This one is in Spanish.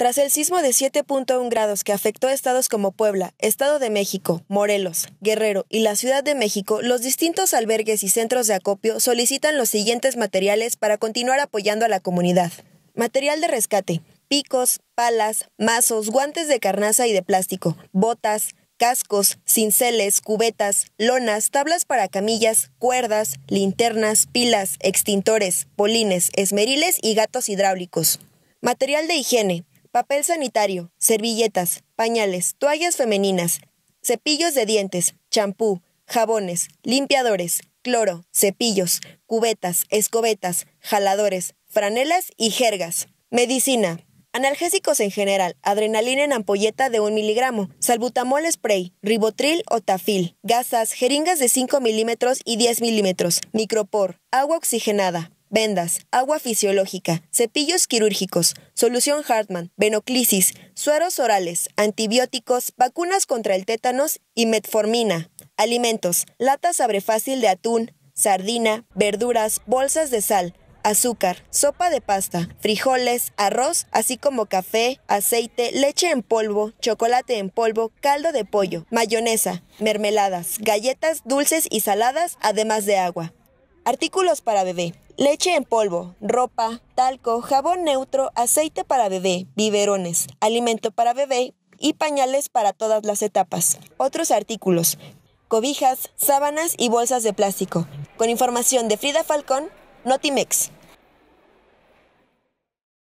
Tras el sismo de 7.1 grados que afectó a estados como Puebla, Estado de México, Morelos, Guerrero y la Ciudad de México, los distintos albergues y centros de acopio solicitan los siguientes materiales para continuar apoyando a la comunidad. Material de rescate, picos, palas, mazos, guantes de carnaza y de plástico, botas, cascos, cinceles, cubetas, lonas, tablas para camillas, cuerdas, linternas, pilas, extintores, polines, esmeriles y gatos hidráulicos. Material de higiene, papel sanitario, servilletas, pañales, toallas femeninas, cepillos de dientes, champú, jabones, limpiadores, cloro, cepillos, cubetas, escobetas, jaladores, franelas y jergas. Medicina. Analgésicos en general, adrenalina en ampolleta de 1 miligramo, salbutamol spray, ribotril o tafil, gasas, jeringas de 5 milímetros y 10 milímetros, micropor, agua oxigenada, vendas, agua fisiológica, cepillos quirúrgicos, solución Hartman, venoclisis, sueros orales, antibióticos, vacunas contra el tétanos y metformina. Alimentos, latas fácil de atún, sardina, verduras, bolsas de sal, azúcar, sopa de pasta, frijoles, arroz, así como café, aceite, leche en polvo, chocolate en polvo, caldo de pollo, mayonesa, mermeladas, galletas dulces y saladas, además de agua. Artículos para bebé. Leche en polvo, ropa, talco, jabón neutro, aceite para bebé, biberones, alimento para bebé y pañales para todas las etapas. Otros artículos. Cobijas, sábanas y bolsas de plástico. Con información de Frida Falcón, Notimex.